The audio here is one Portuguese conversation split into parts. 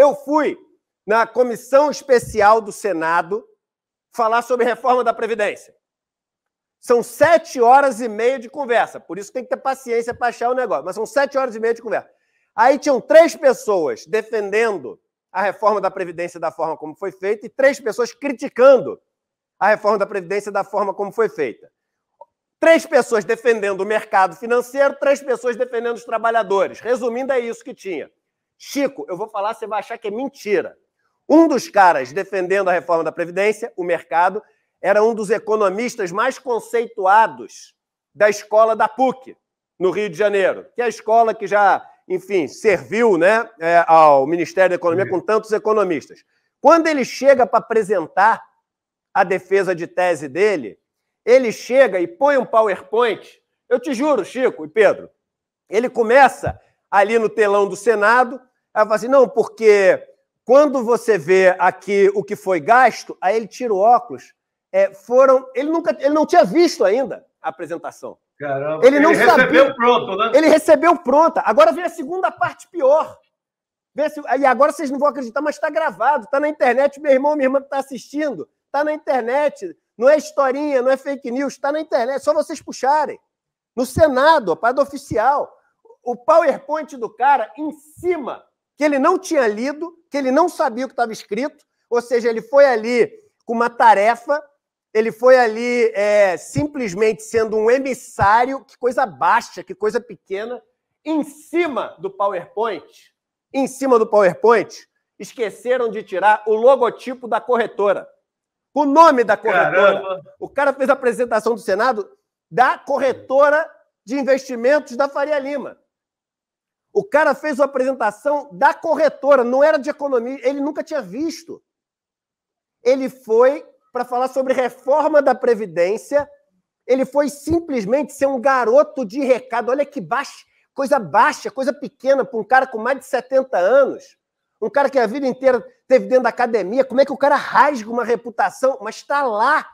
Eu fui na comissão especial do Senado falar sobre reforma da Previdência. São sete horas e meia de conversa. Por isso tem que ter paciência para achar o negócio. Mas são sete horas e meia de conversa. Aí tinham três pessoas defendendo a reforma da Previdência da forma como foi feita e três pessoas criticando a reforma da Previdência da forma como foi feita. Três pessoas defendendo o mercado financeiro, três pessoas defendendo os trabalhadores. Resumindo, é isso que tinha. Chico, eu vou falar, você vai achar que é mentira. Um dos caras defendendo a reforma da Previdência, o mercado, era um dos economistas mais conceituados da escola da PUC, no Rio de Janeiro, que é a escola que já, enfim, serviu né, é, ao Ministério da Economia uhum. com tantos economistas. Quando ele chega para apresentar a defesa de tese dele, ele chega e põe um PowerPoint. Eu te juro, Chico e Pedro, ele começa ali no telão do Senado, Aí fala assim: não, porque quando você vê aqui o que foi gasto, aí ele tira o óculos. É, foram. Ele, nunca, ele não tinha visto ainda a apresentação. Caramba, ele não ele sabia. recebeu pronto, né? Ele recebeu pronta. Agora vem a segunda parte pior. Se, e agora vocês não vão acreditar, mas está gravado, está na internet. Meu irmão, minha irmã está assistindo, está na internet. Não é historinha, não é fake news, está na internet. Só vocês puxarem. No Senado, a parada oficial. O PowerPoint do cara em cima que ele não tinha lido, que ele não sabia o que estava escrito, ou seja, ele foi ali com uma tarefa, ele foi ali é, simplesmente sendo um emissário, que coisa baixa, que coisa pequena, em cima do PowerPoint, em cima do PowerPoint, esqueceram de tirar o logotipo da corretora. O nome da corretora. Caramba. O cara fez a apresentação do Senado da corretora de investimentos da Faria Lima. O cara fez uma apresentação da corretora, não era de economia, ele nunca tinha visto. Ele foi para falar sobre reforma da Previdência, ele foi simplesmente ser um garoto de recado. Olha que baixa, coisa baixa, coisa pequena para um cara com mais de 70 anos, um cara que a vida inteira teve dentro da academia. Como é que o cara rasga uma reputação? Mas está lá.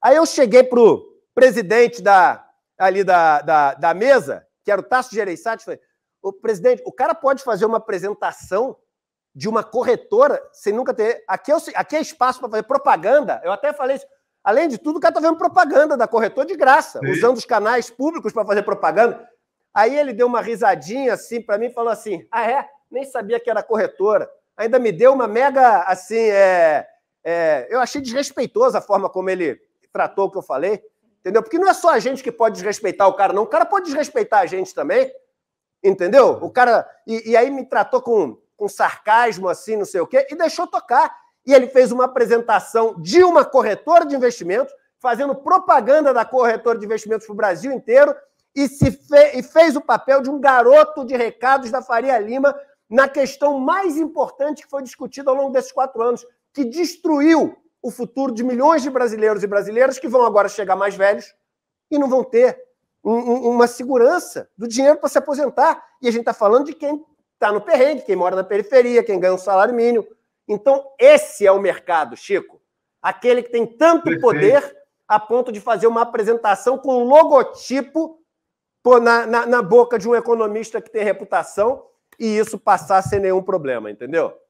Aí eu cheguei para o presidente da, ali da, da, da mesa, que era o Tasso Gereissati, e falei, o presidente, o cara pode fazer uma apresentação de uma corretora sem nunca ter. Aqui é, o... aqui é espaço para fazer propaganda. Eu até falei isso. Além de tudo, o cara está vendo propaganda da corretora de graça, Sim. usando os canais públicos para fazer propaganda. Aí ele deu uma risadinha assim para mim e falou assim: Ah, é? Nem sabia que era corretora. Ainda me deu uma mega assim. É, é, eu achei desrespeitosa a forma como ele tratou o que eu falei. Entendeu? Porque não é só a gente que pode desrespeitar o cara, não. O cara pode desrespeitar a gente também. Entendeu? O cara. E, e aí me tratou com, com sarcasmo, assim, não sei o quê, e deixou tocar. E ele fez uma apresentação de uma corretora de investimentos, fazendo propaganda da corretora de investimentos para o Brasil inteiro, e, se fe e fez o papel de um garoto de recados da Faria Lima na questão mais importante que foi discutida ao longo desses quatro anos, que destruiu o futuro de milhões de brasileiros e brasileiras que vão agora chegar mais velhos e não vão ter um, uma segurança do dinheiro para se aposentar. E a gente está falando de quem está no perrengue, quem mora na periferia, quem ganha um salário mínimo. Então, esse é o mercado, Chico. Aquele que tem tanto Perfeito. poder a ponto de fazer uma apresentação com um logotipo pô, na, na, na boca de um economista que tem reputação e isso passar sem nenhum problema, entendeu?